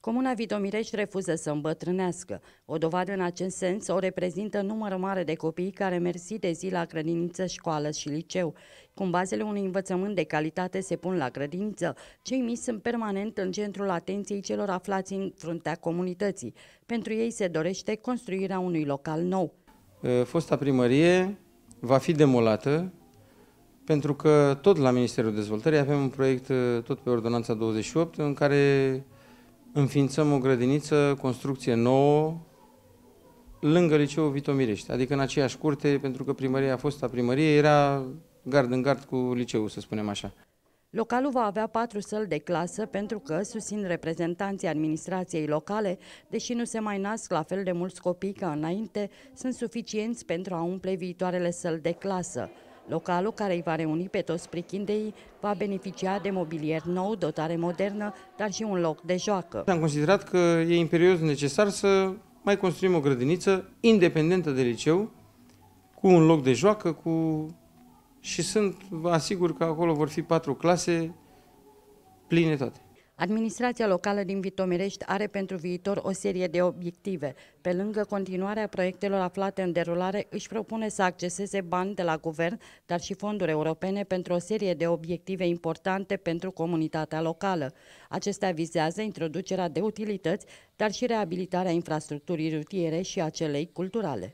Comuna Vitomirești refuză să îmbătrânească. O dovadă în acest sens o reprezintă numără mare de copii care merg zi de zi la grădiniță, școală și liceu. Cum bazele unui învățământ de calitate se pun la grădiniță, cei mici sunt permanent în centrul atenției celor aflați în fruntea comunității. Pentru ei se dorește construirea unui local nou. Uh, fosta primărie va fi demolată pentru că tot la Ministerul Dezvoltării avem un proiect uh, tot pe Ordonanța 28 în care înființăm o grădiniță, construcție nouă, lângă liceul Vitomirești, adică în aceeași curte, pentru că primăria a fost a primăriei era gard în gard cu liceul, să spunem așa. Localul va avea patru săli de clasă pentru că susțin reprezentanții administrației locale, deși nu se mai nasc la fel de mulți copii ca înainte, sunt suficienți pentru a umple viitoarele săli de clasă. Localul care îi va reuni pe toți prichindei va beneficia de mobilier nou, dotare modernă, dar și un loc de joacă. Am considerat că e imperios necesar să mai construim o grădiniță independentă de liceu, cu un loc de joacă, cu... și sunt, vă asigur că acolo vor fi patru clase pline toate. Administrația locală din Vitomirești are pentru viitor o serie de obiective. Pe lângă continuarea proiectelor aflate în derulare, își propune să acceseze bani de la guvern, dar și fonduri europene pentru o serie de obiective importante pentru comunitatea locală. Acestea vizează introducerea de utilități, dar și reabilitarea infrastructurii rutiere și a celei culturale.